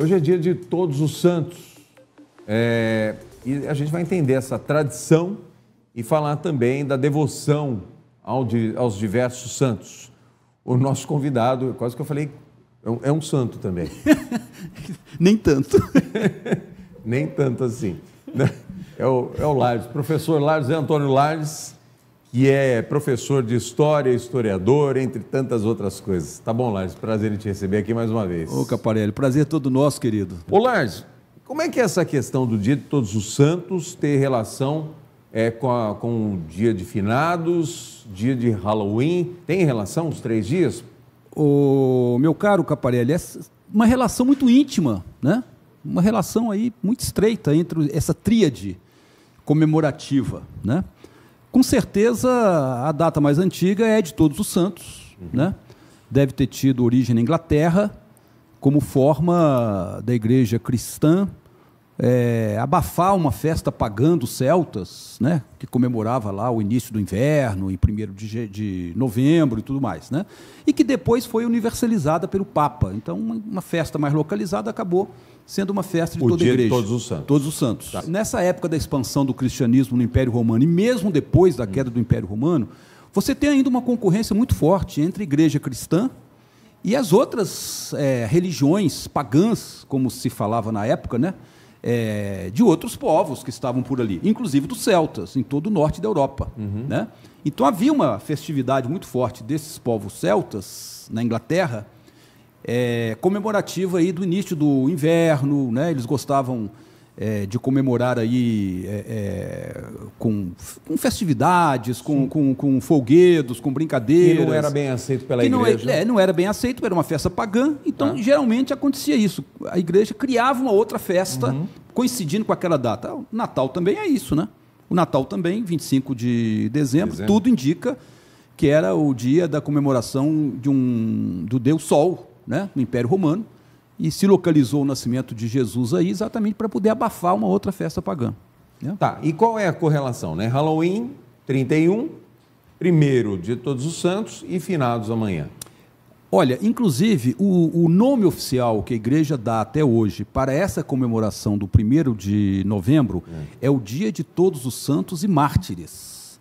Hoje é dia de Todos os Santos. É, e a gente vai entender essa tradição e falar também da devoção ao, aos diversos santos. O nosso convidado, quase que eu falei, é um, é um santo também. Nem tanto. Nem tanto assim. É o, é o Lardes. Professor Lardes, é Antônio Lardes que é professor de história, historiador, entre tantas outras coisas. Tá bom, Lars? Prazer em te receber aqui mais uma vez. Ô, Caparelli, prazer todo nosso, querido. Ô, Lars, como é que é essa questão do Dia de Todos os Santos tem relação é, com, a, com o Dia de Finados, Dia de Halloween? Tem relação os três dias? Ô, meu caro Caparelli, é uma relação muito íntima, né? Uma relação aí muito estreita entre essa tríade comemorativa, né? Com certeza, a data mais antiga é de Todos os Santos, uhum. né? deve ter tido origem na Inglaterra, como forma da igreja cristã é, abafar uma festa pagando celtas, né, que comemorava lá o início do inverno, em 1 de, de, novembro e tudo mais, né, e que depois foi universalizada pelo Papa. Então, uma, uma festa mais localizada acabou sendo uma festa de o toda a igreja. De todos os santos. Todos os santos. Tá. Nessa época da expansão do cristianismo no Império Romano, e mesmo depois da hum. queda do Império Romano, você tem ainda uma concorrência muito forte entre a igreja cristã, e as outras é, religiões pagãs, como se falava na época, né? é, de outros povos que estavam por ali, inclusive dos celtas, em todo o norte da Europa. Uhum. Né? Então havia uma festividade muito forte desses povos celtas na Inglaterra, é, comemorativa aí do início do inverno, né? eles gostavam é, de comemorar aí é, é, com, com festividades, com, com, com, folguedos, com brincadeiras. Que não era bem aceito pela que é- igreja. Não, é, não era bem aceito, era uma festa pagã, então ah. geralmente acontecia isso. A igreja criava uma outra festa uhum. coincidindo com aquela data. O Natal também é isso, né? O Natal também, 25 de dezembro, dezembro. tudo indica que era o dia da comemoração de um, do Deus Sol, né? no Império Romano e se localizou o nascimento de Jesus aí exatamente para poder abafar uma outra festa pagã. Né? Tá, e qual é a correlação? Né? Halloween, 31, primeiro de Todos os Santos e finados amanhã. Olha, inclusive, o, o, nome oficial que a igreja dá até hoje para essa comemoração do primeiro de novembro é. é. o Dia de Todos os Santos e Mártires.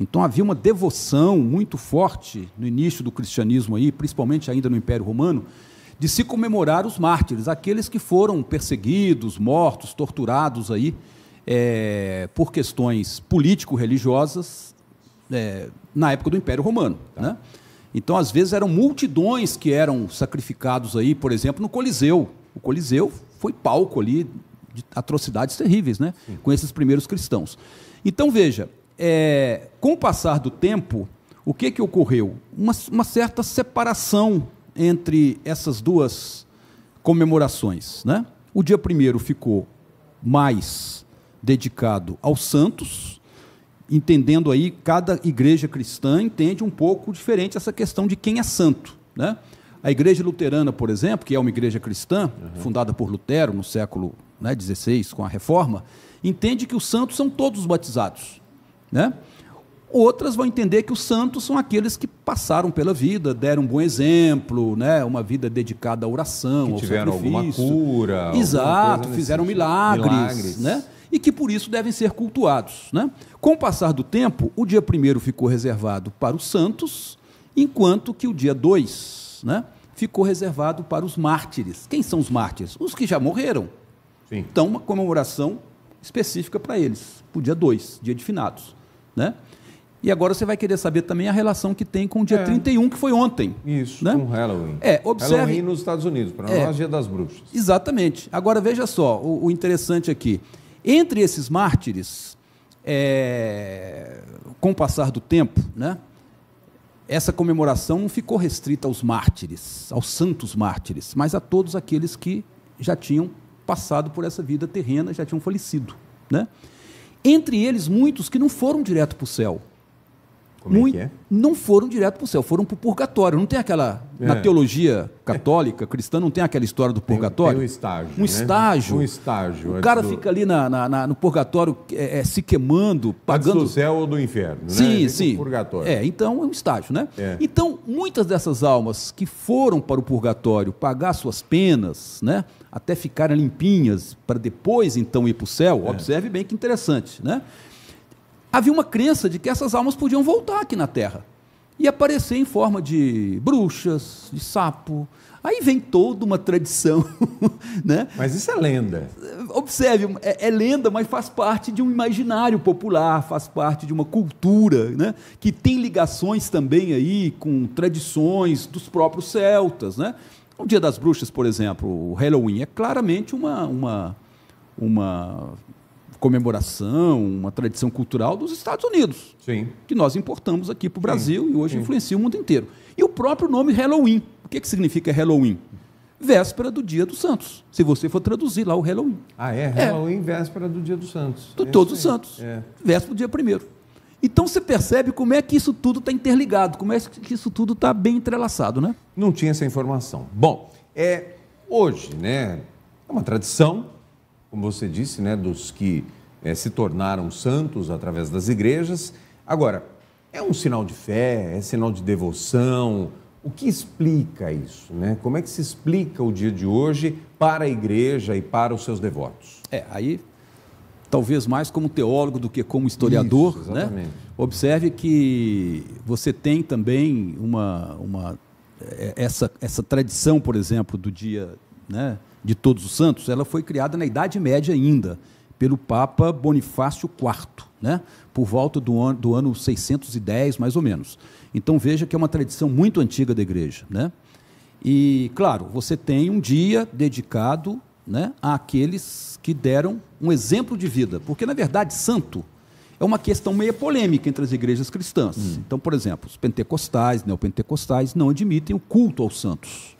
Então havia uma devoção muito forte no início do cristianismo aí, principalmente ainda no Império Romano, de se comemorar os mártires, aqueles que foram perseguidos, mortos, torturados aí é, por questões político-religiosas é, na época do Império Romano. Tá. Né? Então, às vezes, eram multidões que eram sacrificados aí, por exemplo, no Coliseu. O Coliseu foi palco ali de atrocidades terríveis né? com esses primeiros cristãos. Então, veja, é, com o passar do tempo, o que, que ocorreu? Uma, uma certa separação entre essas duas comemorações. Né? O dia primeiro ficou mais dedicado aos santos, entendendo aí, cada igreja cristã entende um pouco diferente essa questão de quem é santo. Né? A igreja luterana, por exemplo, que é uma igreja cristã, uhum. fundada por Lutero no século XVI, né, com a reforma, entende que os santos são todos batizados. Né? Outras vão entender que os santos são aqueles que passaram pela vida, deram um bom exemplo, né? uma vida dedicada à oração, que ao tiveram sacrifício. alguma cura. Exato, fizeram milagres, milagres. Né? e que por isso devem ser cultuados. Né? Com o passar do tempo, o dia primeiro ficou reservado para os santos, enquanto que o dia 2 né, ficou reservado para os mártires. Quem são os mártires? Os que já morreram. Sim. Então, uma comemoração específica para eles, para o dia 2, dia de finados. Né? E agora você vai querer saber também a relação que tem com o dia é. 31, que foi ontem. Isso, né? com Halloween. É, observe... Halloween nos Estados Unidos, para é. nós, Dia das Bruxas. Exatamente. Agora, veja só o, o interessante aqui. Entre esses mártires, é... com o passar do tempo, né? essa comemoração não ficou restrita aos mártires, aos santos mártires, mas a todos aqueles que já tinham passado por essa vida terrena, já tinham falecido. Né? Entre eles, muitos que não foram direto para o céu, como muito, é que é? Não foram direto para o céu, foram para o purgatório. Não tem aquela. É. Na teologia católica, cristã, não tem aquela história do purgatório? Tem, tem um estágio. Um né? estágio. Um estágio. O cara do... fica ali na, na, na, no purgatório é, é se queimando, pagando. Antes do céu ou do inferno, né? sim, né? Sim, purgatório. É, então é um estágio, né? É. Então, muitas dessas almas que foram para o purgatório pagar suas penas, né? Até ficarem limpinhas, para depois então ir para o céu, é. observe bem que interessante, né? havia uma crença de que essas almas podiam voltar aqui na Terra e aparecer em forma de bruxas, de sapo. Aí vem toda uma tradição. né? Mas isso é lenda. Observe, é, é, lenda, mas faz parte de um imaginário popular, faz parte de uma cultura né? que tem ligações também aí com tradições dos próprios celtas. Né? O Dia das Bruxas, por exemplo, o Halloween, é claramente uma, uma, uma comemoração, uma tradição cultural dos Estados Unidos. Sim. Que nós importamos aqui para o Brasil Sim. e hoje Sim. influencia o mundo inteiro. E o próprio nome Halloween. O que, que significa Halloween? Véspera do Dia dos Santos. Se você for traduzir lá o Halloween. Ah, é? é. Halloween, é. véspera do Dia dos Santos. Do é Todos os Santos. É. Véspera do dia primeiro. Então você percebe como é que isso tudo está interligado, como é que isso tudo está bem entrelaçado, né? Não tinha essa informação. Bom, é, hoje, né? É uma tradição como você disse, né, dos que é, se tornaram santos através das igrejas. Agora, é um sinal de fé, é sinal de devoção. O que explica isso? Né? Como é que se explica o dia de hoje para a igreja e para os seus devotos? É, aí talvez mais como teólogo do que como historiador, isso, né? Observe que você tem também uma, uma eh, essa, essa tradição, por exemplo, do dia, né? de Todos os Santos, ela foi criada na Idade Média ainda, pelo Papa Bonifácio IV, né? por volta do ano, do ano 610, mais ou menos. Então veja que é uma tradição muito antiga da igreja. Né? E, claro, você tem um dia dedicado né, àqueles que deram um exemplo de vida, porque, na verdade, santo é uma questão meio polêmica entre as igrejas cristãs. Hum. Então, por exemplo, os pentecostais, neopentecostais não admitem o culto aos santos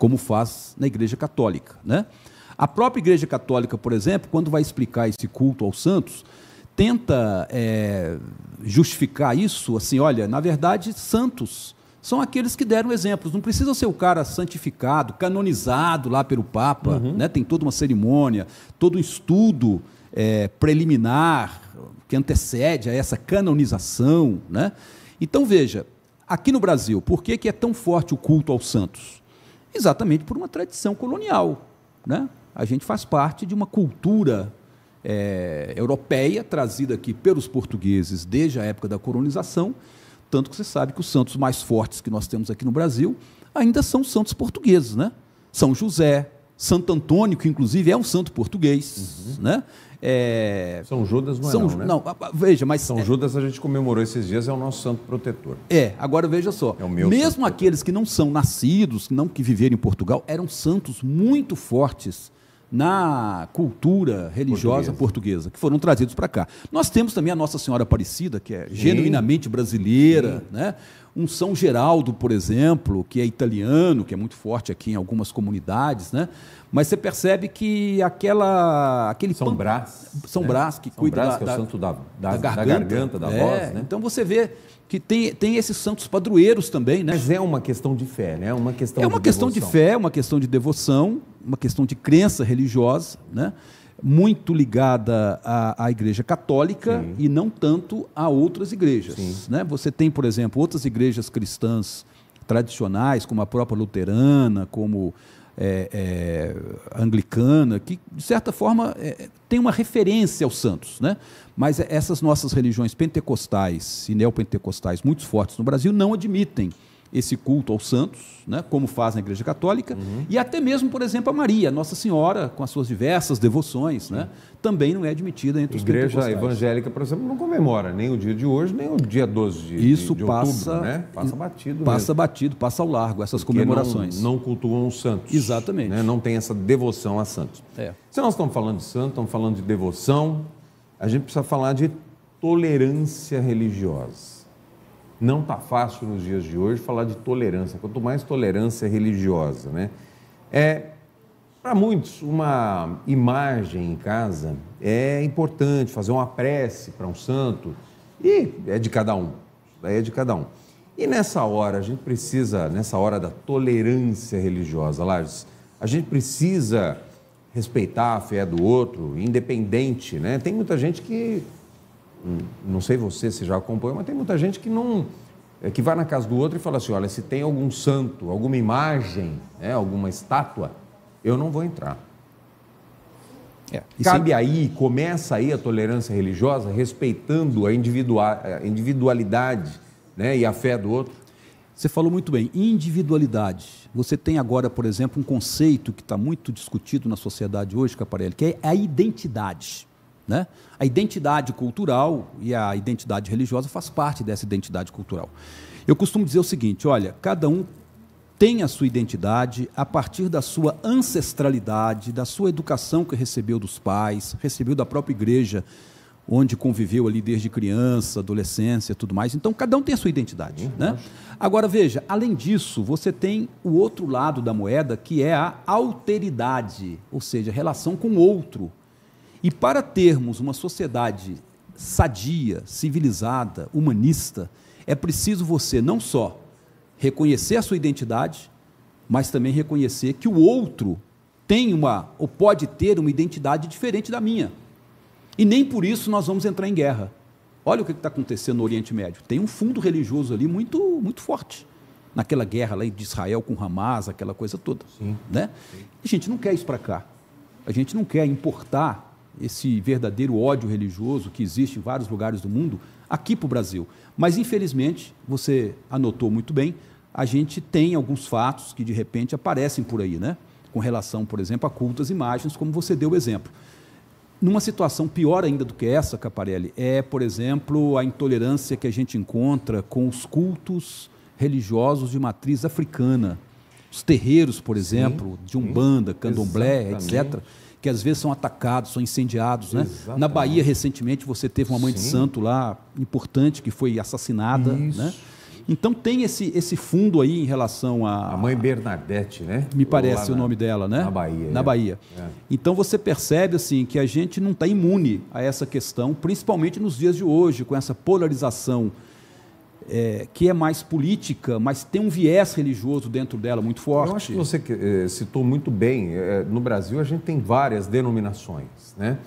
como faz na Igreja Católica. Né? A própria Igreja Católica, por exemplo, quando vai explicar esse culto aos santos, tenta é, justificar isso assim: olha, na verdade, santos são aqueles que deram exemplos. Não precisa ser o cara santificado, canonizado lá pelo Papa, uhum. né? tem toda uma cerimônia, todo um estudo é, preliminar que antecede a essa canonização. Né? Então, veja, aqui no Brasil, por que, que é tão forte o culto aos santos? Exatamente por uma tradição colonial. Né? A gente faz parte de uma cultura é, europeia trazida aqui pelos portugueses desde a época da colonização. Tanto que você sabe que os santos mais fortes que nós temos aqui no Brasil ainda são santos portugueses, né? São José, Santo Antônio, que inclusive é um santo português, uhum. né? É... São Judas não é São, não, né? não, veja, mas... São é Judas a gente comemorou esses dias, é o nosso santo protetor. É, agora veja só, é mesmo aqueles protetor. que não são nascidos, não que viveram em Portugal, eram santos muito fortes na cultura religiosa portuguesa, portuguesa que foram trazidos para cá. Nós temos também a Nossa Senhora Aparecida, que é Sim. genuinamente brasileira, né? um São Geraldo, por exemplo, que é italiano, que é muito forte aqui em algumas comunidades, né? Mas você percebe que aquela aquele São pan... Brás, São né? Brás que São cuida Brás, da, que é o da, santo da, da, da garganta, da, garganta, da é, voz, né? Então você vê que tem, tem esses santos padroeiros também, né? Mas é uma questão de fé, né? É uma questão é uma de questão devoção. de fé, uma questão de devoção, uma questão de crença religiosa, né? Muito ligada à, à Igreja Católica Sim. e não tanto a outras igrejas. Né? Você tem, por exemplo, outras igrejas cristãs tradicionais, como a própria luterana, como é, é, anglicana, que, de certa forma, é, tem uma referência aos santos. Né? Mas essas nossas religiões pentecostais e neopentecostais, muito fortes no Brasil, não admitem esse culto aos santos, né, como faz na Igreja Católica, uhum. e até mesmo, por exemplo, a Maria, Nossa Senhora, com as suas diversas devoções, né, também não é admitida entre os Igreja evangélica, por exemplo, não comemora nem o dia de hoje, nem o dia 12 de, Isso de, de passa, outubro, né? Passa batido. Passa mesmo. batido, passa ao largo essas Porque comemorações. Não, não cultuam os santos. Exatamente. Né? Não tem essa devoção a santos. É. Se nós estamos falando de santo, estamos falando de devoção, a gente precisa falar de tolerância religiosa. Não está fácil nos dias de hoje falar de tolerância, quanto mais tolerância religiosa, né? É, para muitos, uma imagem em casa é importante, fazer uma prece para um santo, e é de cada um, daí é de cada um. E nessa hora, a gente precisa, nessa hora da tolerância religiosa, Lages, a gente precisa respeitar a fé do outro, independente, né? Tem muita gente que não sei você se já acompanhou, mas tem muita gente que não é, que vai na casa do outro e fala assim, olha, se tem algum santo, alguma imagem, né, alguma estátua, eu não vou entrar. É, Cabe sim. aí, começa aí a tolerância religiosa, respeitando a, a individualidade né, e a fé do outro. Você falou muito bem, individualidade. Você tem agora, por exemplo, um conceito que está muito discutido na sociedade hoje, Caparelli, que é a identidade. Né? A identidade cultural e a identidade religiosa faz parte dessa identidade cultural. Eu costumo dizer o seguinte: olha, cada um tem a sua identidade a partir da sua ancestralidade, da sua educação que recebeu dos pais, recebeu da própria igreja, onde conviveu ali desde criança, adolescência, tudo mais. Então, cada um tem a sua identidade, uhum. né? Agora veja, além disso, você tem o outro lado da moeda, que é a alteridade, ou seja, a relação com o outro, e para termos uma sociedade sadia, civilizada, humanista, é preciso você não só reconhecer a sua identidade, mas também reconhecer que o outro tem uma ou pode ter uma identidade diferente da minha. E nem por isso nós vamos entrar em guerra. Olha o que está acontecendo no Oriente Médio. Tem um fundo religioso ali muito, muito forte. Naquela guerra lá de Israel com Hamas, aquela coisa toda. Sim. Né? Sim. A gente não quer isso para cá. A gente não quer importar esse verdadeiro ódio religioso que existe em vários lugares do mundo aqui para o Brasil. Mas, infelizmente, você anotou muito bem, a gente tem alguns fatos que de repente aparecem por aí, né? Com relação, por exemplo, a cultas imagens, como você deu o exemplo. Numa situação pior ainda do que essa, Caparelli, é, por exemplo, a intolerância que a gente encontra com os cultos religiosos de matriz africana. Os terreiros, por exemplo, sim, de Umbanda, sim, Candomblé, exatamente. etc que às vezes são atacados, são incendiados. Né? Na Bahia, recentemente, você teve uma mãe Sim. de santo lá, importante, que foi assassinada. Isso. Né? Então tem esse, esse fundo aí em relação a. A mãe Bernadette, né? Me parece na, o nome dela, né? Na Bahia. Na é. Bahia. É. Então você percebe assim que a gente não está imune a essa questão, principalmente nos dias de hoje, com essa polarização é, que é mais política, mas tem um viés religioso dentro dela muito forte. Eu acho que você é, citou muito bem. É, no Brasil, a gente tem várias denominações, né?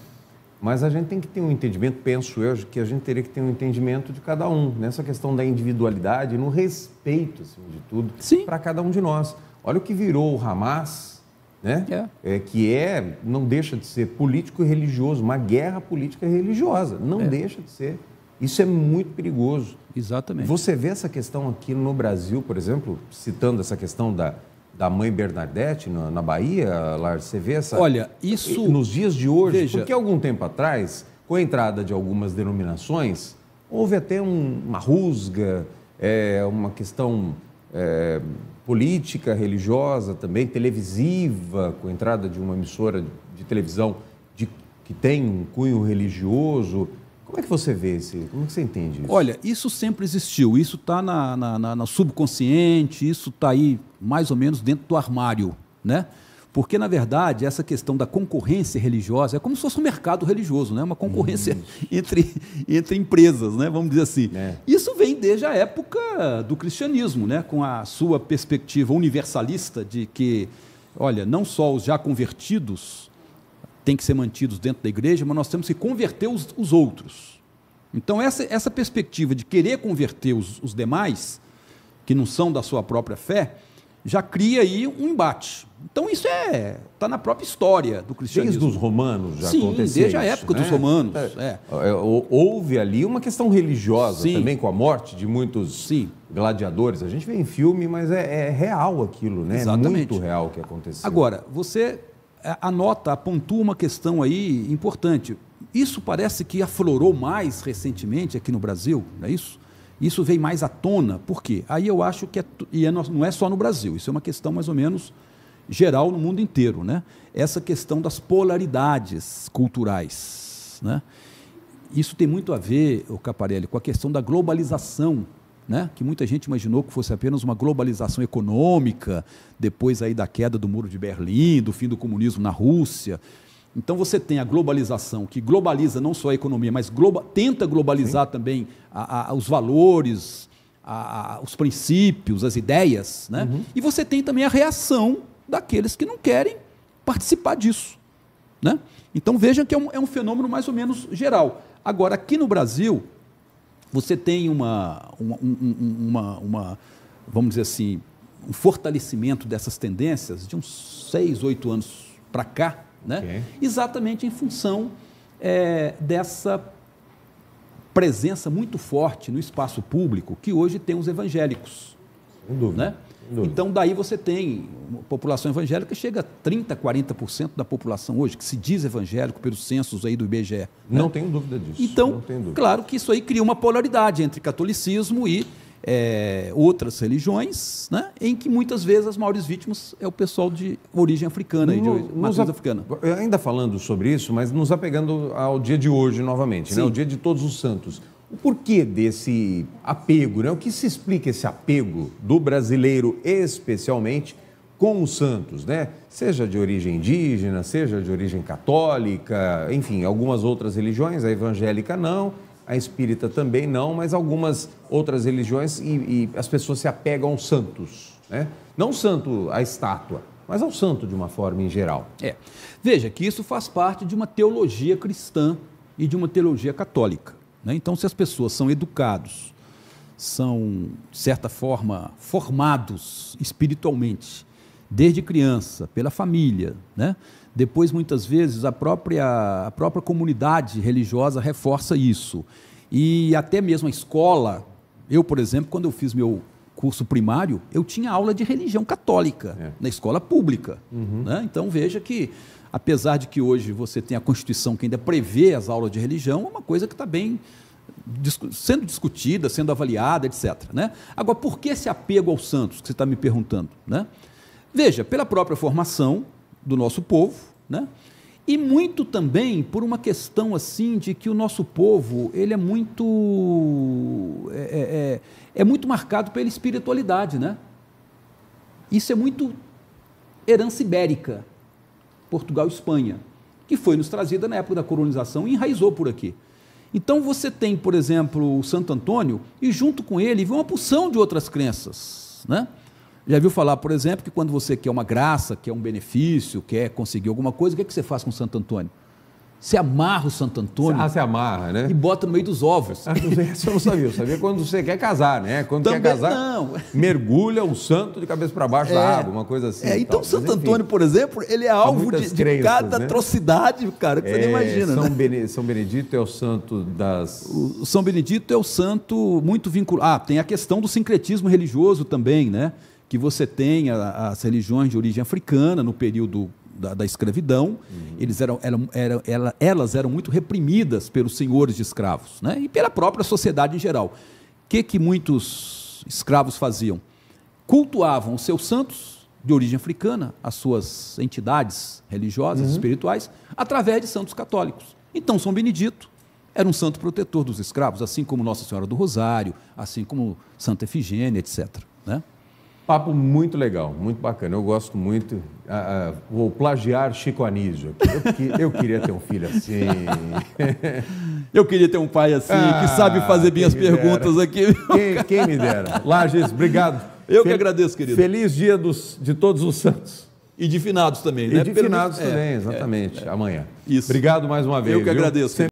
Mas a gente tem que ter um entendimento, penso eu, que a gente teria que ter um entendimento de cada um, nessa questão da individualidade, no respeito, acima de tudo, para cada um de nós. Olha o que virou o Hamas, né? É. é. que é, não deixa de ser político e religioso, uma guerra política e religiosa, não é. deixa de ser isso é muito perigoso. Exatamente. Você vê essa questão aqui no Brasil, por exemplo, citando essa questão da, da mãe Bernadette na, na Bahia, Lars, você vê essa. Olha, isso. Nos dias de hoje, Veja... porque algum tempo atrás, com a entrada de algumas denominações, houve até um, uma rusga, é, uma questão é, política, religiosa também, televisiva, com a entrada de uma emissora de, televisão de, que tem um cunho religioso. Como é que você vê isso? Como é que você entende isso? Olha, isso sempre existiu. Isso está na, na, na, na, subconsciente, isso está aí mais ou menos dentro do armário, né? Porque, na verdade, essa questão da concorrência religiosa é como se fosse um mercado religioso, né? uma concorrência hum. entre, entre empresas, né? vamos dizer assim. É. Isso vem desde a época do cristianismo, né? com a sua perspectiva universalista de que, olha, não só os já convertidos têm que ser mantidos dentro da igreja, mas nós temos que converter os, os outros. Então, essa, essa perspectiva de querer converter os, os demais, que não são da sua própria fé, já cria aí um embate. Então isso é está na própria história do cristianismo. Desde os romanos já Sim, desde a época dos né? romanos. É. É. é houve ali uma questão religiosa Sim. também com a morte de muitos Sim. gladiadores. A gente vê em filme, mas é, é real aquilo, né? É Exatamente. É muito real o que aconteceu. Agora você é, anota, apontou uma questão aí importante. Isso parece que aflorou mais recentemente aqui no Brasil, não é isso? Isso veio mais à tona. Por quê? Aí eu acho que é, e é não é só no Brasil, isso é uma questão mais ou menos geral no mundo inteiro, né? Essa questão das polaridades culturais, né? Isso tem muito a ver, o Caparelli, com a questão da globalização né? que muita gente imaginou que fosse apenas uma globalização econômica, depois aí da queda do Muro de Berlim, do fim do comunismo na Rússia. Então você tem a globalização, que globaliza não só a economia, mas globa, tenta globalizar Sim. também a, a, os valores, a, os princípios, as ideias. Né? Uhum. E você tem também a reação daqueles que não querem participar disso. Né? Então vejam que é um, é um fenômeno mais ou menos geral. Agora, aqui no Brasil, você tem uma, uma, uma, uma vamos dizer assim, um fortalecimento dessas tendências de uns seis, oito anos para cá, né? Okay. exatamente em função é, dessa presença muito forte no espaço público que hoje tem os evangélicos dúvida. Né? Então, daí você tem população evangélica que chega a 30%, 40% da população hoje, que se diz evangélico pelos censos aí do IBGE. Né? Não tenho dúvida disso. Então, dúvida. claro que isso aí cria uma polaridade entre catolicismo e é, outras religiões, né? em que muitas vezes as maiores vítimas é o pessoal de origem africana, no, de origem africana. Ainda falando sobre isso, mas nos apegando ao dia de hoje novamente, né? o dia de todos os santos. O porquê desse apego, né? O que se explica esse apego do brasileiro, especialmente com o Santos, né? Seja de origem indígena, seja de origem católica, enfim, algumas outras religiões, a evangélica não, a espírita também não, mas algumas outras religiões e, e as pessoas se apegam ao Santos, né? Não santo a estátua, mas ao santo de uma forma em geral. É. Veja que isso faz parte de uma teologia cristã e de uma teologia católica. Né? Então, se as pessoas são educados, são, de certa forma, formados espiritualmente, desde criança, pela família, né? depois, muitas vezes, a própria, a própria comunidade religiosa reforça isso. E até mesmo a escola. Eu, por exemplo, quando eu fiz meu curso primário, eu tinha aula de religião católica é. na escola pública. Uhum. Né? Então veja que, apesar de que hoje você tem a Constituição que ainda prevê as aulas de religião, é uma coisa que está bem sendo discutida, sendo avaliada, etc. Né? Agora, por que esse apego aos santos que você está me perguntando? Né? Veja, pela própria formação do nosso povo, né? E muito também por uma questão assim de que o nosso povo ele é muito é, é, é, é muito marcado pela espiritualidade, né? Isso é muito herança ibérica, Portugal e Espanha, que foi nos trazida na época da colonização e enraizou por aqui. Então você tem, por exemplo, o Santo Antônio e junto com ele vem uma porção de outras crenças, né? Já viu falar, por exemplo, que quando você quer uma graça, quer um benefício, quer conseguir alguma coisa, o que, é que você faz com Santo Antônio? Você amarra o Santo Antônio. Ah, você amarra, né? E bota no meio dos ovos. Ah, você não sabia. Você sabia quando você quer casar, né? Quando Também quer casar, não. mergulha o santo de cabeça para baixo é, da água, uma coisa assim. É, então tal. Santo Mas, Antônio, por exemplo, ele é alvo de, de cada né? atrocidade, cara, que é, você nem é, imagina. São, né? Bene, São Benedito é o santo das... O São Benedito é o santo muito vinculado... Ah, tem a questão do sincretismo religioso também, né? que você tenha as religiões de origem africana no período da, da escravidão, uhum. eles eram, eram, eram, eram, elas eram muito reprimidas pelos senhores de escravos né? e pela própria sociedade em geral. O que, que muitos escravos faziam? Cultuavam os seus santos de origem africana, as suas entidades religiosas, uhum. espirituais, através de santos católicos. Então, São Benedito era um santo protetor dos escravos, assim como Nossa Senhora do Rosário, assim como Santa Efigênia, etc. Papo muito legal, muito bacana. Eu gosto muito. Ah, ah, vou plagiar Chico Anísio. Eu, eu, queria ter um filho assim. Eu queria ter um pai assim, ah, que sabe fazer bem as perguntas dera. aqui. Quem, quem, me dera. Lages, obrigado. Eu que agradeço, querido. Feliz dia dos, de todos os santos. E de finados também, né? E de finados também, é, exatamente. é, é. Amanhã. Isso. Obrigado mais uma vez. Eu que viu? agradeço. Sempre